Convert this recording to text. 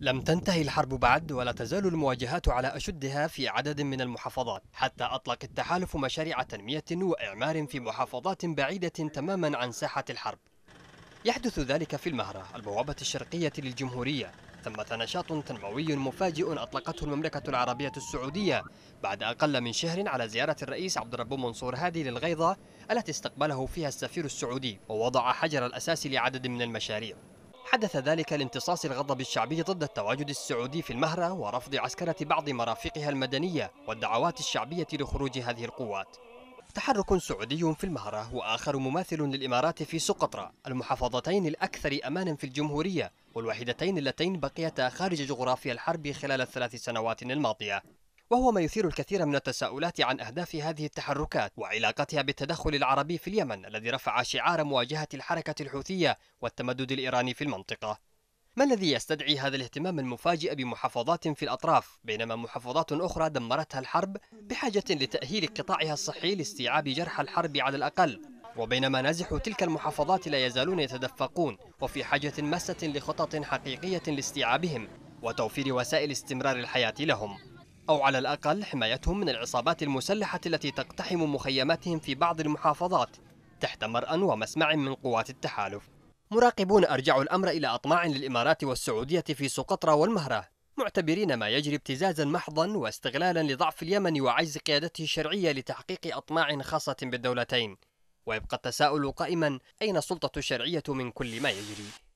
لم تنتهي الحرب بعد ولا تزال المواجهات على أشدها في عدد من المحافظات حتى أطلق التحالف مشاريع تنمية وإعمار في محافظات بعيدة تماما عن ساحة الحرب يحدث ذلك في المهرة البوابة الشرقية للجمهورية ثمة نشاط تنموي مفاجئ أطلقته المملكة العربية السعودية بعد أقل من شهر على زيارة الرئيس عبد الرب منصور هادي للغيضة التي استقبله فيها السفير السعودي ووضع حجر الأساس لعدد من المشاريع حدث ذلك لامتصاص الغضب الشعبي ضد التواجد السعودي في المهرة ورفض عسكرة بعض مرافقها المدنية والدعوات الشعبية لخروج هذه القوات تحرك سعودي في المهرة وآخر مماثل للإمارات في سقطرى المحافظتين الأكثر أمانا في الجمهورية والوحيدتين اللتين بقيتا خارج جغرافيا الحرب خلال الثلاث سنوات الماضية وهو ما يثير الكثير من التساؤلات عن أهداف هذه التحركات وعلاقتها بالتدخل العربي في اليمن الذي رفع شعار مواجهة الحركة الحوثية والتمدد الإيراني في المنطقة ما الذي يستدعي هذا الاهتمام المفاجئ بمحافظات في الأطراف بينما محافظات أخرى دمرتها الحرب بحاجة لتأهيل قطاعها الصحي لاستيعاب جرحى الحرب على الأقل وبينما نازح تلك المحافظات لا يزالون يتدفقون وفي حاجة ماسة لخطط حقيقية لاستيعابهم وتوفير وسائل استمرار الحياة لهم أو على الأقل حمايتهم من العصابات المسلحة التي تقتحم مخيماتهم في بعض المحافظات تحت مرأى ومسمع من قوات التحالف مراقبون أرجعوا الأمر إلى أطماع للإمارات والسعودية في سقطرى والمهرة معتبرين ما يجري ابتزازا محضا واستغلالا لضعف اليمن وعجز قيادته الشرعية لتحقيق أطماع خاصة بالدولتين ويبقى التساؤل قائما أين السلطة الشرعية من كل ما يجري